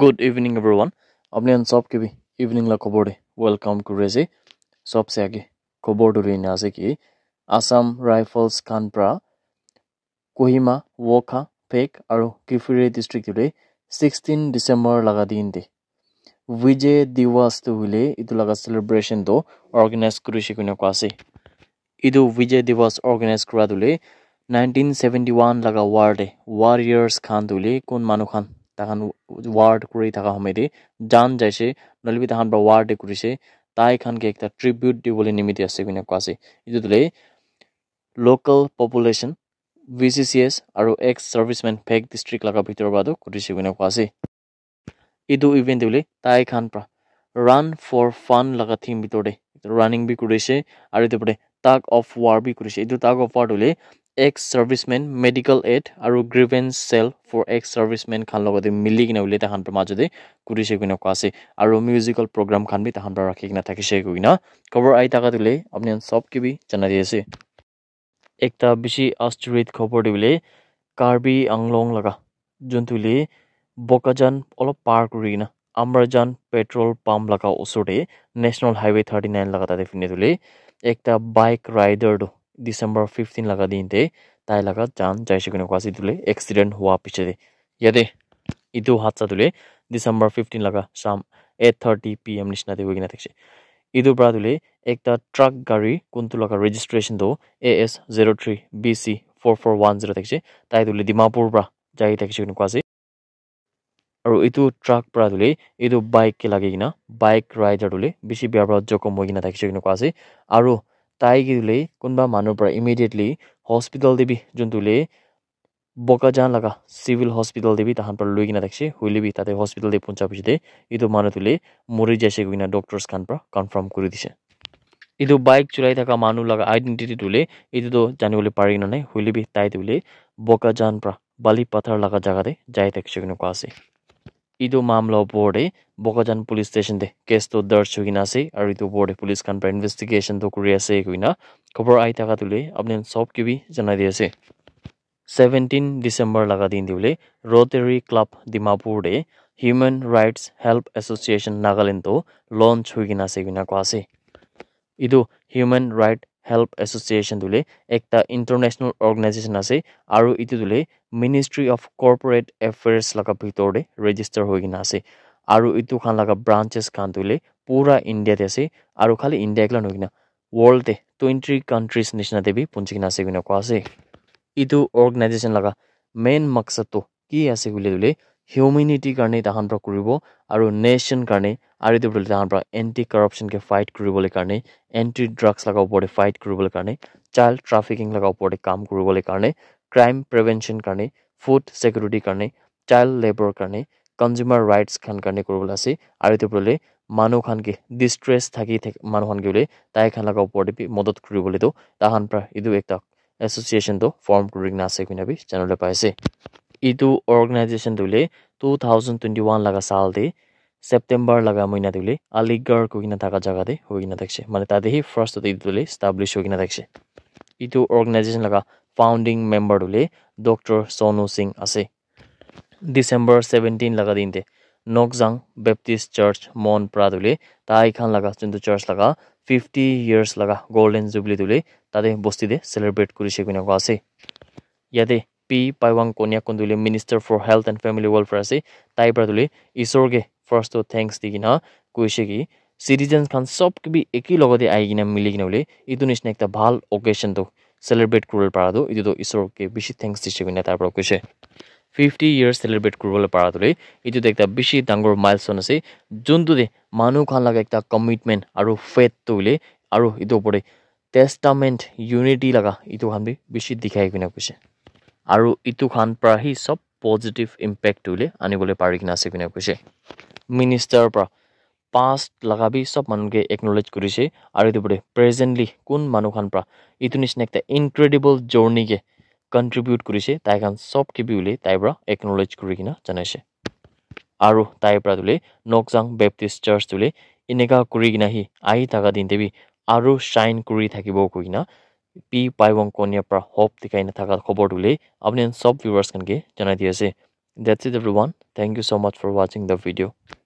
good evening every one আপুনি চব কিবি ইভিনিংলৈ খবৰ দে ৱেলকাম কৰি আছে চবচে আগে খবৰটো ৰৈ আছে কি আছাম ৰাইফলছ খান পৰা কহিমা ৱখা ফেক আৰু কিফিৰে ডিষ্ট্ৰিক্টটোলৈ ছিক্সটিন ডিচেম্বৰ লগা দিন দে উইজে দিৱাছটো বুলি এইটো লগা চেলিব্ৰেশ্যনটো অৰ্গেনাইজ কৰিছে কেনেকুৱা আছে এইটো উইজে দিৱাছ অৰ্গেনাইজ কৰাটোলৈ নাইনটিন ছেভেণ্টি ওৱান লগা ৱাৰ্ডে ৱাৰিয়াৰ্ছ খান তুলি কোন মানুহ খান তাহান ৱাৰ্ড কৰি থকা সময়তে জান যাইছে নলবি তাহান পৰা ৱাৰ্ডে কৰিছে তাইখানকে এটা ট্ৰিবিউট দিবলৈ নিমিত আছে কোনে কোৱা আছে এইটো তোলে local population V C C S আৰু এক্স ছাৰ্ভিচমেন ফেক ডিষ্ট্ৰিক্ট লগা ভিতৰৰ পৰাতো কৰিছে কোনে কোৱা আছে এইটো ইভেণ্ট দিবলৈ তাইখান পৰা ৰাণ ফৰ ফান লগা থিম ভিতৰতে ৰানিং বি কৰিছে আৰু এইটো পৰা টাক অফ ৱাৰ বি কৰিছে এইটো টাক অফ ৱাৰ্ড হ'লে ex-servicemen medical aid আৰু grievance cell for ex-servicemen khan logate mili kina ule tahan par majode kuri she kuina kwase aru musical program khan bi tahan par rakhi kina thaki she kuina cover ai taka dule apni sob ke bi jana diye ase ekta bishi asteroid khobor dule karbi anglong laga juntu le bokajan olop par kuri kina amrajan petrol pump laga osor de national highway 39 laga ta define dule ekta bike rider do December fifteen লগা দিনতে তাই লগা জান যাইছে কেনেকুৱা আছে ইটোলৈ accident হোৱা পিছতে ইয়াতে ইটো হাদচাটোলৈ ডিচেম্বৰ ফিফটিন লগা চাম এইট থাৰ্টি পি এম নিচিনাতে হৈ কিনে থাকিছে ইটোৰ পৰা তুলি একটা ট্ৰাক গাড়ী কোনটো লগা ৰেজিষ্ট্ৰেশ্যনটো A S zero' three B C four four one zero' থাকিছে তাই তুলি ডিমাপুৰ পৰা যাই থাকিছে কেনেকুৱা আছে আৰু এইটো ট্ৰাক পৰা তুলি এইটো বাইককে লাগি কিনা বাইক ৰাইডাৰ তুলি বেছি বেয়া পৰা জকম হৈ কিনে থাকিছে কেনেকুৱা আছে আৰু ताइकिदुले कुनबा मानुर परा इमिडिएटली हॉस्पिटल देबी जुनतुले बोका जान लगा सिविल हॉस्पिटल देबी तहान पर लुई गिना देखछे हुइले बी ताते हॉस्पिटल दे पुंचा पिछे दे इदु मानुतुले मरि जासे गुइना डॉक्टर्स खान पर কনফার্ম করে দিছে ইদু বাইক চলাই থাকা মানুহ লগা আইডেন্টিটি তুলে ইদুতো জানিবলৈ পাৰি নে নাই হুইলিবি তাই তুলে বোকা জান পৰা বালি পাথাৰ লগা জাগাতে যাই থাকিছে কোৱা আছে এইটো মামলাৰ ওপৰতে বকাজান পুলিচ ষ্টেচনতে কেছটো দৰ্জ হৈ কিনে আছে আৰু এইটো ওপৰতে পুলিচ খান পৰা ইনভেষ্টিগেশ্যনটো কৰি আছে কিনা খবৰ আহি থকা তুলি আপুনি চব কিবি জনাই দি আছে ছেভেণ্টিন ডিচেম্বৰ লগা দিন দিবলৈ ৰটেৰী ক্লাব ডিমাপুৰতে হিউমেন ৰাইটছ হেল্প এছ'চিয়েশ্যন নাগালেণ্ডটো লঞ্চ হৈ কিনে আছে কিনা কোৱা আছে এইটো হিউমেন ৰাইট হেল্প এছ'চিয়েশ্যন দিলে একটা ইণ্টাৰনেশ্যনেল অৰ্গেনাইজেশ্যন আছে আৰু এইটো দিলে মিনিষ্ট্ৰী অফ কৰ্পৰেট এফেয়াৰ্ছ লগা ভিতৰতে ৰেজিষ্টাৰ হৈ কিনে আছে আৰু এইটো খান লগা ব্ৰাঞ্চেছ খান দিলে পুৰা ইণ্ডিয়াতে আছে আৰু খালি ইণ্ডিয়া একলা নহয় ৱৰ্ল্ডতে টুৱেণ্টি কাণ্ট্ৰিজ নিচিনাতে বি পুঞ্জি কিনে আছে বুলি কোৱা আছে এইটো অৰ্গেনাইজেশ্যন লগা মেইন মকচদটো কি আছে বুলি দিলে হিউমেনিটিৰ কাৰণে তাহান পৰা কৰিব আৰু নেশ্যন কাৰণে আৰু এইটো বুলি তাহান পৰা এণ্টি কাৰপশ্যনকে ফাইট কৰিবলৈ কাৰণে এণ্টি ড্ৰাগছ লগাৰ ওপৰতে ফাইট কৰিবলৈ কাৰণে চাইল্ড ট্ৰাফিকিং লগাৰ ওপৰতে কাম কৰিবলৈ কাৰণে ক্ৰাইম প্ৰিভেনশ্যন কাৰণে ফুড ছিকিউৰিটিৰ কাৰণে চাইল্ড লেবৰ কাৰণে কনজিউমাৰ ৰাইটছখন কাৰণে কৰিবলৈ আছে আৰু এইটো বুলি মানুহখনকে ডিষ্ট্ৰেছ থাকি মানুহখনকে বুলি তাইখন লগাৰ ওপৰতে মদত কৰিবলৈতো তাহান পৰা এইটো এটা এছ'চিয়েশ্যনটো ফৰ্ম কৰি কিনে আছে কিনে আমি জানিবলৈ পাইছে এইটো অৰ্গেনাইজেশ্যনটোলৈ টু থাউজেণ্ড টুৱেণ্টি ওৱান লগা চালতে ছেপ্টেম্বৰ লগা মহিনাটোলৈ আলিগড় কৈ কিনে থকা জেগাতে হৈ কিনে থাকিছে মানে তাতেহি ফাৰ্ষ্টতে এইটোলৈ ষ্টাব্লিছ হৈ কিনে থাকিছে এইটো অৰ্গেনাইজেশ্যন লগা ফাউণ্ডিং মেম্বাৰটোলৈ ডক্টৰ চনু সিং আছে ডিচেম্বৰ ছেভেণ্টিন লগা দিনতে নকজাং বেপটিষ্ট চাৰ্চ মন প্ৰাদুলে তাইখন লগা যোনটো চাৰ্চ লগা ফিফটি ইয়াৰ্ছ লগা গল্ডেন জুবলিটোলৈ তাতে বস্তিতে চেলিব্ৰেট কৰিছে কোনো আছে ইয়াতে পি পাইৱাং কনীয়া কন্দুলি minister for health and family welfare আছে তাইৰ পৰা তুলি ঈশ্বৰকে ফাৰ্ষ্টত থেংকছ দি কিনে কৈছে কি চিটিজেনছখন চব কিবি একেলগতে আহি কিনে মিলি কিনে বুলি এইটো নিচিনা এটা ভাল অকেশ্যনটো চেলিব্ৰেট কৰিব পৰাটো এইটোতো ঈশ্বৰকে বেছি থেংকছ দিছে কিনে তাৰ পৰা কৈছে ফিফটি ইয়েৰ্ছ চেলিব্ৰেট কৰিবলৈ পৰাটোলৈ এইটোত এটা বেছি ডাঙৰ মাইলষ্টোন আছে যোনটোতে মানুহখন লগা এটা কমিটমেণ্ট আৰু ফেটটো বুলি আৰু এইটোৰ ওপৰতে টেষ্টামেণ্ট ইউনিটি লগা এইটো খান বেছি দেখাই কিনে কৈছে আৰু ইটো খান পৰা সি চব পজিটিভ ইম্পেক্ট উলিয়াই আনিবলৈ পাৰি কিনা আছে কিনে কৈছে মিনিষ্টাৰৰ পৰা পাষ্ট লগাবি সব মানুহকে একনলেজ কৰিছে আৰু ইটো পৰে প্ৰেজেণ্টলি কোন মানুহখন পৰা ইটো নিচিনা এটা ইনক্ৰেডিবল জৰ্ণিকে কণ্ট্ৰিবিউট কৰিছে তাইৰ কাৰণে চব কিবি উলিয়াই তাইৰ পৰা একনলেজ কৰি কিনে জনাইছে আৰু তাইৰ পৰা তুলি নকজাং বেপ্টিষ্ট চাৰ্চ তুলি এনেকুৱা কৰি কিনে সি আহি থকা দিন দেৱী আৰু শ্বাইন কৰি থাকিব কৈ কিনে পি পাইৱং কনিয়াৰ পৰা হপ টিকাই নথকা খবৰ বুলি আপুনি চব ভিউৱাৰ্ছখনকে জনাই দি আছে that is everyone thank you so' much for ৱাচিং দ্য ভিডিঅ'